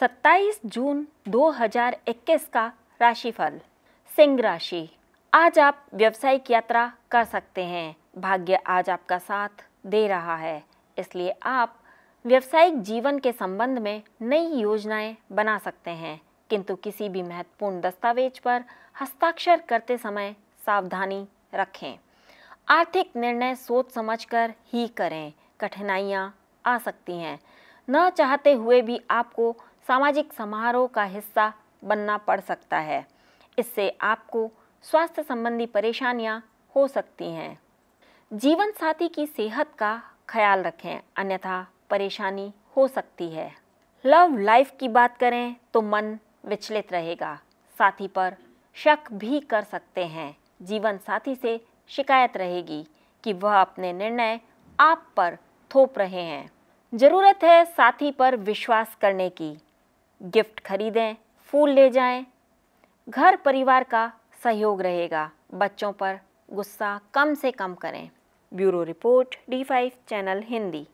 27 जून 2021 का राशिफल सिंह राशि आज आप व्यवसायिक यात्रा कर सकते हैं भाग्य आज आपका साथ दे रहा है इसलिए आप व्यवसायिक जीवन के संबंध में नई योजनाएं बना सकते हैं किंतु किसी भी महत्वपूर्ण दस्तावेज पर हस्ताक्षर करते समय सावधानी रखें आर्थिक निर्णय सोच समझकर ही करें कठिनाइयाँ आ सकती हैं न चाहते हुए भी आपको सामाजिक समारोह का हिस्सा बनना पड़ सकता है इससे आपको स्वास्थ्य संबंधी परेशानियां हो सकती हैं जीवन साथी की सेहत का ख्याल रखें अन्यथा परेशानी हो सकती है लव लाइफ की बात करें तो मन विचलित रहेगा साथी पर शक भी कर सकते हैं जीवन साथी से शिकायत रहेगी कि वह अपने निर्णय आप पर थोप रहे हैं जरूरत है साथी पर विश्वास करने की गिफ्ट खरीदें फूल ले जाएं, घर परिवार का सहयोग रहेगा बच्चों पर गुस्सा कम से कम करें bureau report D five channel Hindi